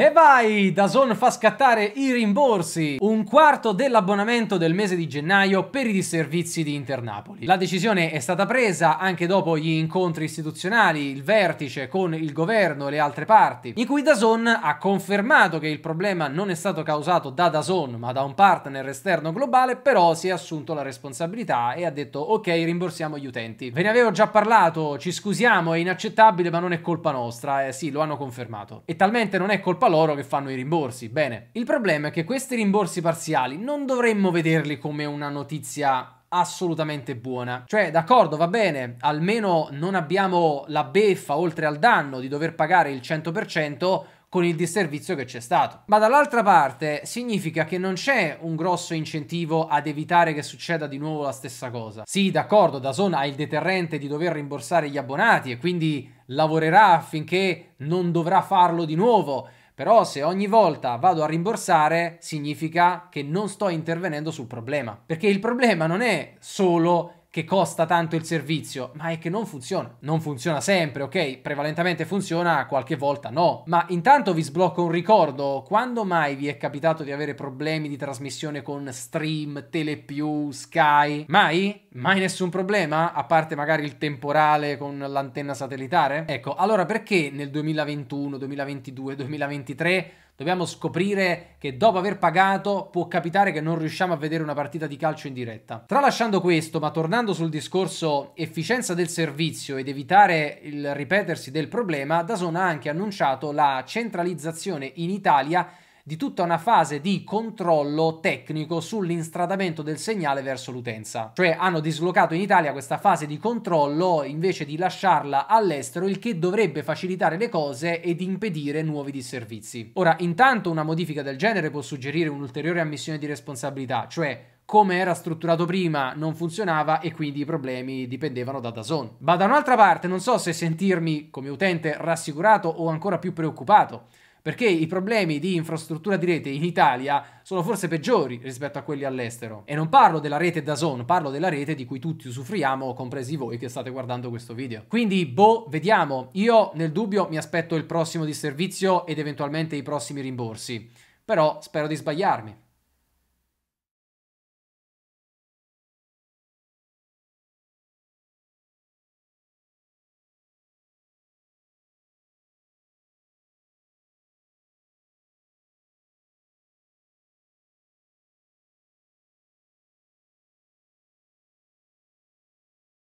E vai! Dazon fa scattare i rimborsi! Un quarto dell'abbonamento del mese di gennaio per i disservizi di Internapoli. La decisione è stata presa anche dopo gli incontri istituzionali, il vertice con il governo e le altre parti, in cui Dazon ha confermato che il problema non è stato causato da Dazon ma da un partner esterno globale, però si è assunto la responsabilità e ha detto ok rimborsiamo gli utenti. Ve ne avevo già parlato, ci scusiamo, è inaccettabile ma non è colpa nostra. Eh sì, lo hanno confermato. E talmente non è colpa coloro che fanno i rimborsi. Bene, il problema è che questi rimborsi parziali non dovremmo vederli come una notizia assolutamente buona. Cioè, d'accordo, va bene, almeno non abbiamo la beffa oltre al danno di dover pagare il 100% con il disservizio che c'è stato. Ma dall'altra parte significa che non c'è un grosso incentivo ad evitare che succeda di nuovo la stessa cosa. Sì, d'accordo, Dazon ha il deterrente di dover rimborsare gli abbonati e quindi lavorerà affinché non dovrà farlo di nuovo però se ogni volta vado a rimborsare significa che non sto intervenendo sul problema, perché il problema non è solo che costa tanto il servizio, ma è che non funziona. Non funziona sempre, ok? Prevalentemente funziona, qualche volta no. Ma intanto vi sblocco un ricordo. Quando mai vi è capitato di avere problemi di trasmissione con Stream, Telepiù, Sky? Mai? Mai nessun problema? A parte magari il temporale con l'antenna satellitare? Ecco, allora perché nel 2021, 2022, 2023 Dobbiamo scoprire che dopo aver pagato può capitare che non riusciamo a vedere una partita di calcio in diretta. Tralasciando questo, ma tornando sul discorso efficienza del servizio ed evitare il ripetersi del problema, Dazon ha anche annunciato la centralizzazione in Italia di tutta una fase di controllo tecnico sull'instradamento del segnale verso l'utenza. Cioè hanno dislocato in Italia questa fase di controllo invece di lasciarla all'estero, il che dovrebbe facilitare le cose ed impedire nuovi disservizi. Ora, intanto una modifica del genere può suggerire un'ulteriore ammissione di responsabilità, cioè come era strutturato prima non funzionava e quindi i problemi dipendevano da Dazon. Ma da un'altra parte non so se sentirmi come utente rassicurato o ancora più preoccupato perché i problemi di infrastruttura di rete in Italia sono forse peggiori rispetto a quelli all'estero. E non parlo della rete da zone, parlo della rete di cui tutti usufruiamo, compresi voi che state guardando questo video. Quindi, boh, vediamo. Io nel dubbio mi aspetto il prossimo disservizio ed eventualmente i prossimi rimborsi. Però spero di sbagliarmi.